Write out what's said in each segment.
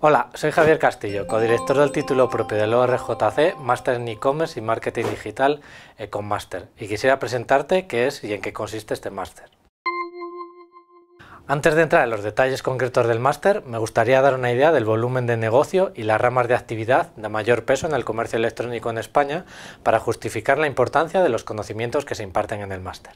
Hola, soy Javier Castillo, codirector del título propio del ORJC, Master en e-commerce y marketing digital eh, con Master, y quisiera presentarte qué es y en qué consiste este máster. Antes de entrar en los detalles concretos del máster, me gustaría dar una idea del volumen de negocio y las ramas de actividad de mayor peso en el comercio electrónico en España para justificar la importancia de los conocimientos que se imparten en el máster.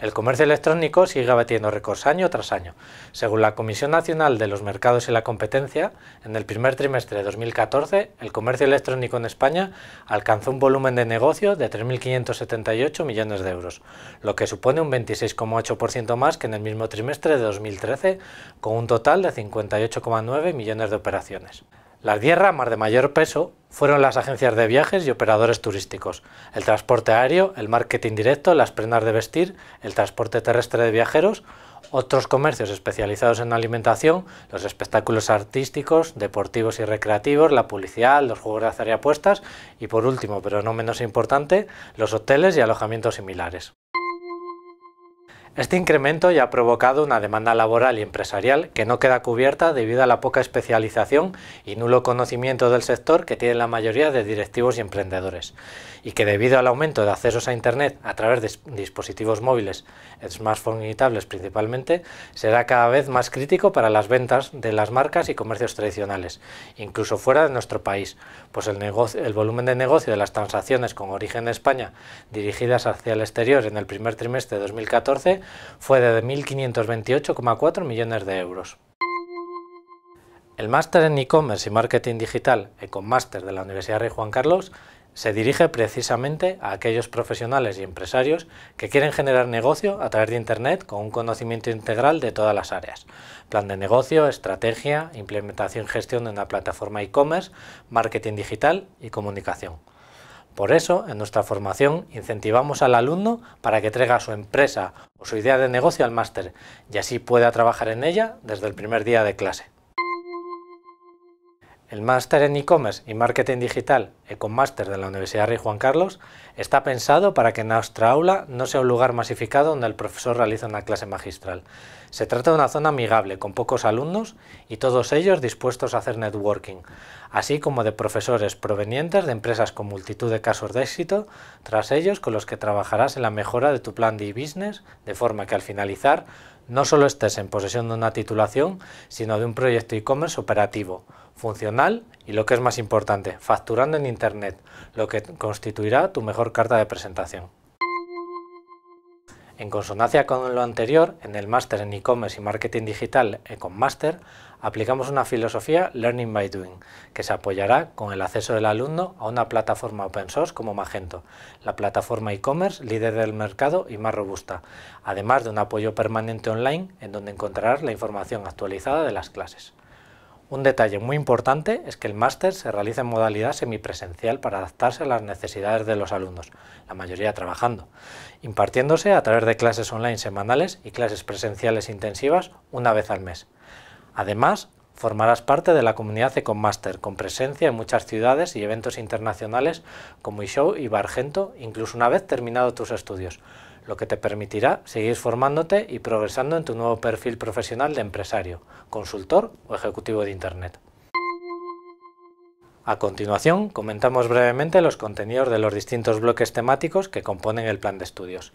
El comercio electrónico sigue batiendo récords año tras año. Según la Comisión Nacional de los Mercados y la Competencia, en el primer trimestre de 2014, el comercio electrónico en España alcanzó un volumen de negocio de 3.578 millones de euros, lo que supone un 26,8% más que en el mismo trimestre de 2013, con un total de 58,9 millones de operaciones. Las 10 ramas de mayor peso fueron las agencias de viajes y operadores turísticos, el transporte aéreo, el marketing directo, las prendas de vestir, el transporte terrestre de viajeros, otros comercios especializados en alimentación, los espectáculos artísticos, deportivos y recreativos, la policial, los juegos de azar y apuestas y por último, pero no menos importante, los hoteles y alojamientos similares. Este incremento ya ha provocado una demanda laboral y empresarial que no queda cubierta debido a la poca especialización y nulo conocimiento del sector que tiene la mayoría de directivos y emprendedores, y que debido al aumento de accesos a Internet a través de dispositivos móviles, smartphones y tablets principalmente, será cada vez más crítico para las ventas de las marcas y comercios tradicionales, incluso fuera de nuestro país, pues el, el volumen de negocio de las transacciones con origen de España dirigidas hacia el exterior en el primer trimestre de 2014 fue de 1.528,4 millones de euros. El máster en e-commerce y marketing digital, Master de la Universidad Rey Juan Carlos, se dirige precisamente a aquellos profesionales y empresarios que quieren generar negocio a través de Internet con un conocimiento integral de todas las áreas. Plan de negocio, estrategia, implementación y gestión de una plataforma e-commerce, marketing digital y comunicación. Por eso, en nuestra formación incentivamos al alumno para que traiga su empresa o su idea de negocio al máster y así pueda trabajar en ella desde el primer día de clase. El máster en e-commerce y marketing digital, eh, máster de la Universidad Rey Juan Carlos, está pensado para que nuestra aula no sea un lugar masificado donde el profesor realiza una clase magistral. Se trata de una zona amigable, con pocos alumnos y todos ellos dispuestos a hacer networking, así como de profesores provenientes de empresas con multitud de casos de éxito, tras ellos con los que trabajarás en la mejora de tu plan de e-business, de forma que al finalizar no solo estés en posesión de una titulación, sino de un proyecto e-commerce operativo, funcional y lo que es más importante, facturando en Internet, lo que constituirá tu mejor carta de presentación. En consonancia con lo anterior, en el máster en e-commerce y marketing digital eh, máster, aplicamos una filosofía Learning by Doing, que se apoyará con el acceso del alumno a una plataforma open source como Magento, la plataforma e-commerce líder del mercado y más robusta, además de un apoyo permanente online en donde encontrarás la información actualizada de las clases. Un detalle muy importante es que el máster se realiza en modalidad semipresencial para adaptarse a las necesidades de los alumnos, la mayoría trabajando, impartiéndose a través de clases online semanales y clases presenciales intensivas una vez al mes. Además, formarás parte de la comunidad EconMaster, con presencia en muchas ciudades y eventos internacionales como ISHOW y Bargento, incluso una vez terminado tus estudios lo que te permitirá seguir formándote y progresando en tu nuevo perfil profesional de empresario, consultor o ejecutivo de Internet. A continuación, comentamos brevemente los contenidos de los distintos bloques temáticos que componen el plan de estudios.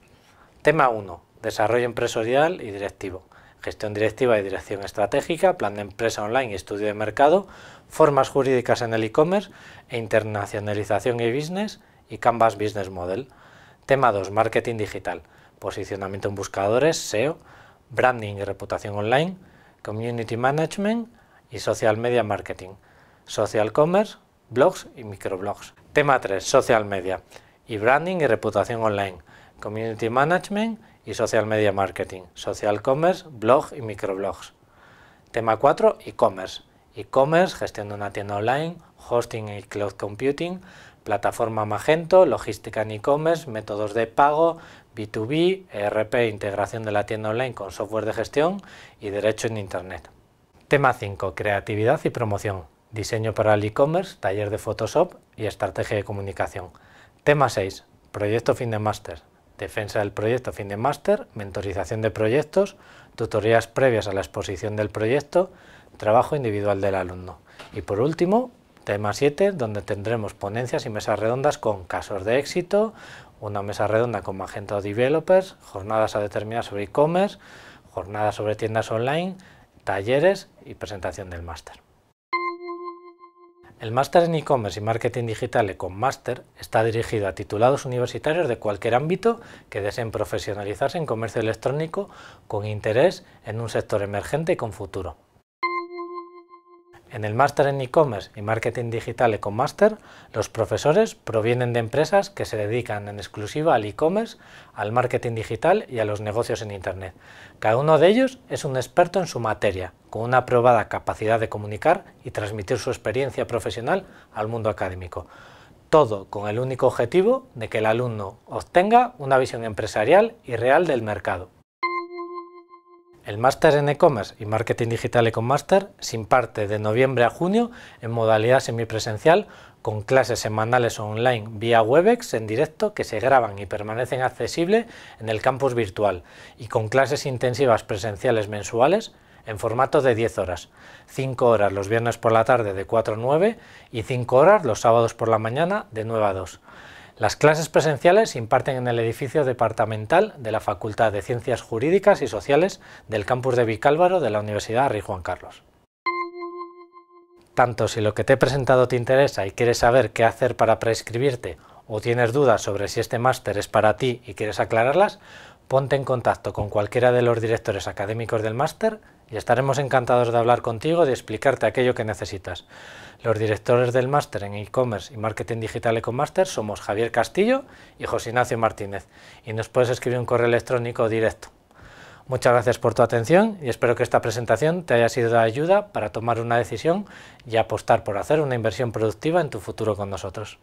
Tema 1. Desarrollo empresarial y directivo. Gestión directiva y dirección estratégica, plan de empresa online y estudio de mercado, formas jurídicas en el e-commerce e internacionalización y business y Canvas Business Model. Tema 2, marketing digital, posicionamiento en buscadores, SEO, branding y reputación online, community management y social media marketing, social commerce, blogs y microblogs. Tema 3, social media y branding y reputación online, community management y social media marketing, social commerce, blog y microblogs. Tema 4, e-commerce. E-commerce, gestión de una tienda online, hosting y cloud computing, plataforma Magento, logística en e-commerce, métodos de pago, B2B, ERP, integración de la tienda online con software de gestión y derecho en Internet. Tema 5. Creatividad y promoción. Diseño para el e-commerce, taller de Photoshop y estrategia de comunicación. Tema 6. Proyecto fin de máster. Defensa del proyecto fin de máster, mentorización de proyectos, tutorías previas a la exposición del proyecto, trabajo individual del alumno. Y por último, Tema 7, donde tendremos ponencias y mesas redondas con casos de éxito, una mesa redonda con Magento Developers, jornadas a determinar sobre e-commerce, jornadas sobre tiendas online, talleres y presentación del máster. El máster en e-commerce y marketing digital máster está dirigido a titulados universitarios de cualquier ámbito que deseen profesionalizarse en comercio electrónico con interés en un sector emergente y con futuro. En el máster en e-commerce y marketing digital EcoMaster, los profesores provienen de empresas que se dedican en exclusiva al e-commerce, al marketing digital y a los negocios en Internet. Cada uno de ellos es un experto en su materia, con una probada capacidad de comunicar y transmitir su experiencia profesional al mundo académico. Todo con el único objetivo de que el alumno obtenga una visión empresarial y real del mercado. El máster en e-commerce y marketing digital Ecomaster se imparte de noviembre a junio en modalidad semipresencial con clases semanales online vía Webex en directo que se graban y permanecen accesibles en el campus virtual y con clases intensivas presenciales mensuales en formato de 10 horas, 5 horas los viernes por la tarde de 4 a 9 y 5 horas los sábados por la mañana de 9 a 2. Las clases presenciales se imparten en el edificio departamental de la Facultad de Ciencias Jurídicas y Sociales del campus de Vicálvaro de la Universidad Rey Juan Carlos. Tanto si lo que te he presentado te interesa y quieres saber qué hacer para prescribirte o tienes dudas sobre si este máster es para ti y quieres aclararlas, ponte en contacto con cualquiera de los directores académicos del máster y estaremos encantados de hablar contigo y de explicarte aquello que necesitas. Los directores del máster en e-commerce y marketing digital EcoMaster somos Javier Castillo y José Ignacio Martínez y nos puedes escribir un correo electrónico directo. Muchas gracias por tu atención y espero que esta presentación te haya sido de ayuda para tomar una decisión y apostar por hacer una inversión productiva en tu futuro con nosotros.